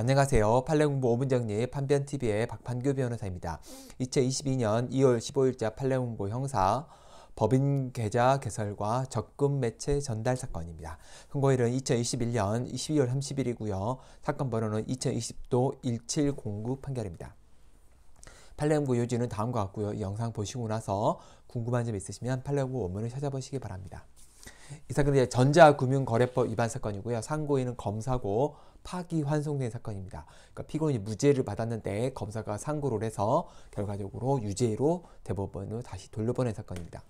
안녕하세요. 판례공부 5분 정리 판변TV의 박판규 변호사입니다. 2022년 2월 15일자 판례공부 형사 법인 계좌 개설과 적금 매체 전달 사건입니다. 선고일은 2021년 12월 30일이고요. 사건 번호는 2020도 1709 판결입니다. 판례연구 요지는 다음과 같고요. 이 영상 보시고 나서 궁금한 점 있으시면 판례연구 원문을 찾아보시기 바랍니다. 이 사건은 전자금융거래법 위반 사건이고요. 상고인은 검사고 파기환송된 사건입니다. 그러니까 피고인이 무죄를 받았는데 검사가 상고를 해서 결과적으로 유죄로 대법원으로 다시 돌려보낸 사건입니다.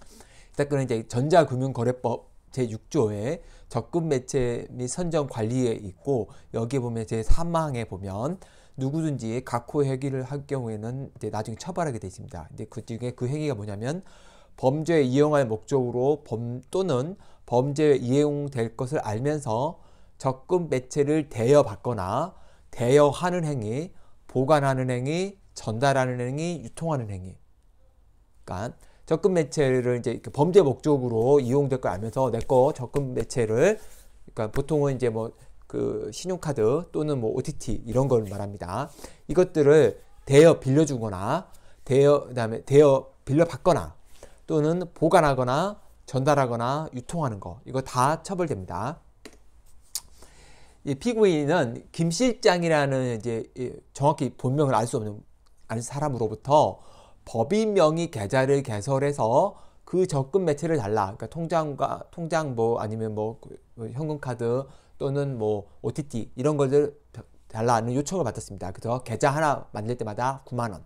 이 사건은 이제 전자금융거래법 제6조에 적금 매체 및 선정 관리에 있고 여기에 보면 제3항에 보면 누구든지 각호 행위를 할 경우에는 이제 나중에 처벌하게 되십니다. 근데 그 중에 그 행위가 뭐냐면 범죄에 이용할 목적으로 범 또는 범죄에 이용될 것을 알면서 적금 매체를 대여받거나 대여하는 행위, 보관하는 행위, 전달하는 행위, 유통하는 행위. 그러니까 적금 매체를 이제 범죄 목적으로 이용될 걸 알면서 내거 적금 매체를 그러니까 보통은 이제 뭐 그 신용카드 또는 뭐 OTT 이런 걸 말합니다. 이것들을 대여 빌려주거나 대여 그다음에 대여 빌려 받거나 또는 보관하거나 전달하거나 유통하는 거 이거 다 처벌됩니다. 이 피고인은 김 실장이라는 이제 정확히 본명을 알 수 없는 알 사람으로부터 법인 명의 계좌를 개설해서 그 적금 매체를 달라. 그러니까 통장과 통장 뭐 아니면 뭐, 그, 뭐 현금 카드 또는 뭐 OTT 이런 것들 달라는 요청을 받았습니다. 그래서 계좌 하나 만들 때마다 9만 원.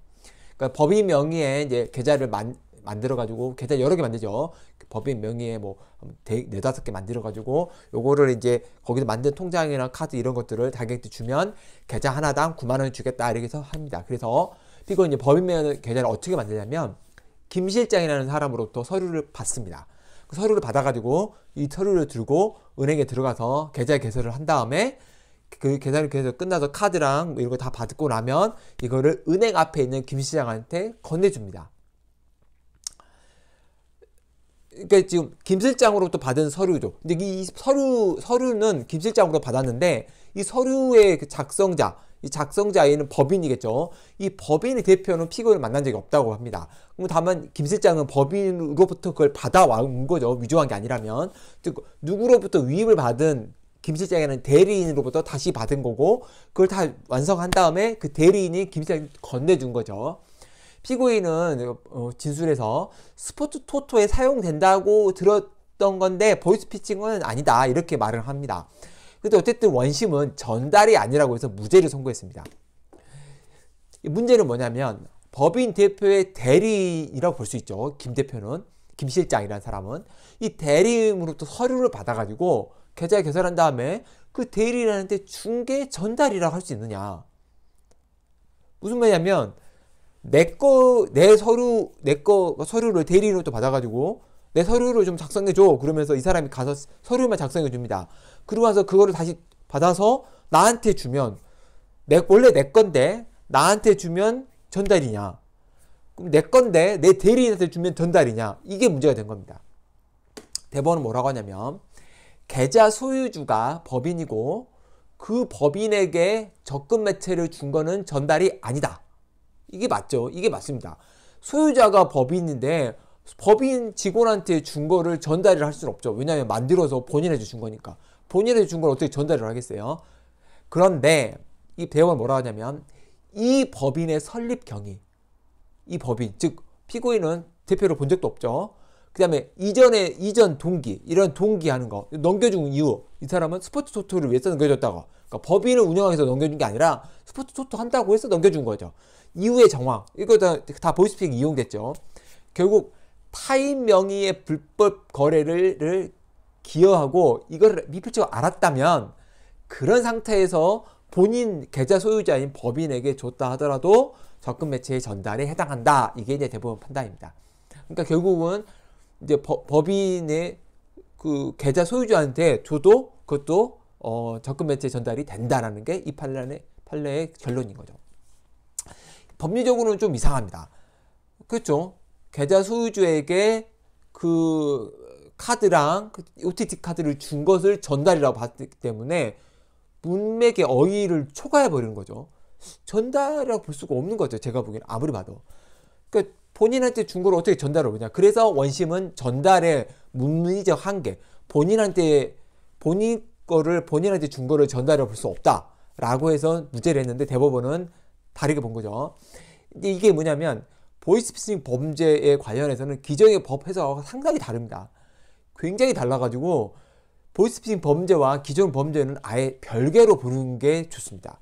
그러니까 법인 명의의 이제 계좌를 만, 만들어가지고 계좌 여러 개 만들죠. 법인 명의에 뭐 네, 네다섯 개 만들어가지고 요거를 이제 거기서 만든 통장이나 카드 이런 것들을 자객한테 주면 계좌 하나당 9만 원 주겠다 이렇게 해서 합니다. 그래서 피고 이제 법인 명의 계좌를 어떻게 만드냐면 김 실장이라는 사람으로부터 서류를 받습니다. 그 서류를 받아가지고 이 서류를 들고 은행에 들어가서 계좌 개설을 한 다음에 그 계산을 계속 끝나서 카드랑 뭐 이런 거 다 받고 나면 이거를 은행 앞에 있는 김 시장한테 건네줍니다. 그러니까 지금 김 실장으로부터 받은 서류죠. 근데 이 서류 서류는 김 실장으로 받았는데 이 서류의 그 작성자 이 작성자에는 법인이겠죠. 이 법인의 대표는 피고인을 만난 적이 없다고 합니다. 그럼 다만 김 실장은 법인으로부터 그걸 받아온 거죠. 위조한 게 아니라면 즉 누구로부터 위임을 받은 김 실장에는 대리인으로부터 다시 받은 거고 그걸 다 완성한 다음에 그 대리인이 김 실장이 건네준 거죠. 피고인은 어, 진술에서 스포츠 토토에 사용된다고 들었던 건데 보이스피칭은 아니다 이렇게 말을 합니다. 근데 어쨌든 원심은 전달이 아니라고 해서 무죄를 선고했습니다. 문제는 뭐냐면 법인 대표의 대리인이라고 볼 수 있죠. 김 대표는 김 실장이라는 사람은 이 대리인으로부터 서류를 받아가지고 계좌 개설한 다음에 그 대리인한테 중개 전달이라고 할 수 있느냐? 무슨 말이냐면 내거내 서류 내 거 서류를 대리인으로 또 받아가지고 내 서류를 좀 작성해 줘 그러면서 이 사람이 가서 서류만 작성해 줍니다. 그러고 나서 그거를 다시 받아서 나한테 주면 내 원래 내 건데 나한테 주면 전달이냐? 그럼 내 건데 내 대리인한테 주면 전달이냐? 이게 문제가 된 겁니다. 대법원은 뭐라고 하냐면 계좌 소유주가 법인이고 그 법인에게 적금 매체를 준 거는 전달이 아니다. 이게 맞죠. 이게 맞습니다. 소유자가 법인인데 법인 직원한테 준 거를 전달을 할 수는 없죠. 왜냐하면 만들어서 본인한테 준 거니까. 본인한테 준걸 어떻게 전달을 하겠어요? 그런데 이대원 뭐라 하냐면 이 법인의 설립 경위, 이 법인, 즉 피고인은 대표를 본 적도 없죠. 그 다음에 이전에 이전 동기 이런 동기하는 거 넘겨준 이유 이 사람은 스포츠 토토를 위해서 넘겨줬다고 그러니까 법인을 운영해서 넘겨준 게 아니라 스포츠 토토 한다고 해서 넘겨준 거죠 이후의 정황 이거 다, 다 보이스픽 이용됐죠 결국 타인 명의의 불법 거래를 기여하고 이거를 미필적으로 알았다면 그런 상태에서 본인 계좌 소유자인 법인에게 줬다 하더라도 적금 매체의 전달에 해당한다 이게 이제 대법원 판단입니다 그러니까 결국은 이제 법인의 그 계좌 소유주한테 줘도 그것도 어, 적금 매체 전달이 된다라는 게 이 판례의 판례의 결론인 거죠. 법리적으로는 좀 이상합니다. 그렇죠. 계좌 소유주에게 그 카드랑 그 OTT 카드를 준 것을 전달이라고 봤기 때문에 문맥의 어휘를 초과해 버리는 거죠. 전달이라고 볼 수가 없는 거죠. 제가 보기에는 아무리 봐도. 그러니까 본인한테 준 거를 어떻게 전달을 오냐. 그래서 원심은 전달의 문의적 한계, 본인한테, 본인 거를 본인한테 준 거를 전달해 볼 수 없다. 라고 해서 무죄를 했는데 대법원은 다르게 본 거죠. 이게 뭐냐면 보이스피싱 범죄에 관련해서는 기정의법 해석하고 상당히 다릅니다. 굉장히 달라가지고 보이스피싱 범죄와 기존 범죄는 아예 별개로 보는 게 좋습니다.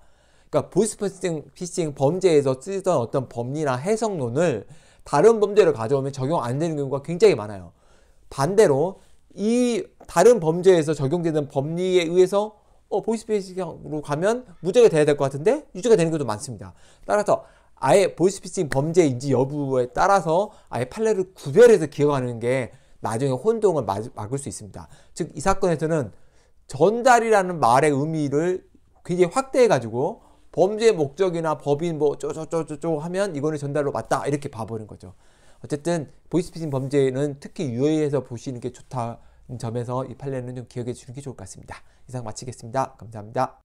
그러니까 보이스피싱 범죄에서 쓰던 어떤 법리나 해석론을 다른 범죄를 가져오면 적용 안 되는 경우가 굉장히 많아요. 반대로 이 다른 범죄에서 적용되는 법리에 의해서 어, 보이스피싱으로 가면 무죄가 돼야 될 것 같은데 유죄가 되는 것도 많습니다. 따라서 아예 보이스피싱 범죄인지 여부에 따라서 아예 판례를 구별해서 기억하는 게 나중에 혼동을 막을 수 있습니다. 즉 이 사건에서는 전달이라는 말의 의미를 굉장히 확대해가지고 범죄의 목적이나 법인 뭐 쪼쪼쪼쪼 하면 이거는 전달로 맞다 이렇게 봐버린 거죠. 어쨌든 보이스피싱 범죄는 특히 유의해서 보시는 게 좋다는 점에서 이 판례는 좀 기억해 주는게 좋을 것 같습니다. 이상 마치겠습니다. 감사합니다.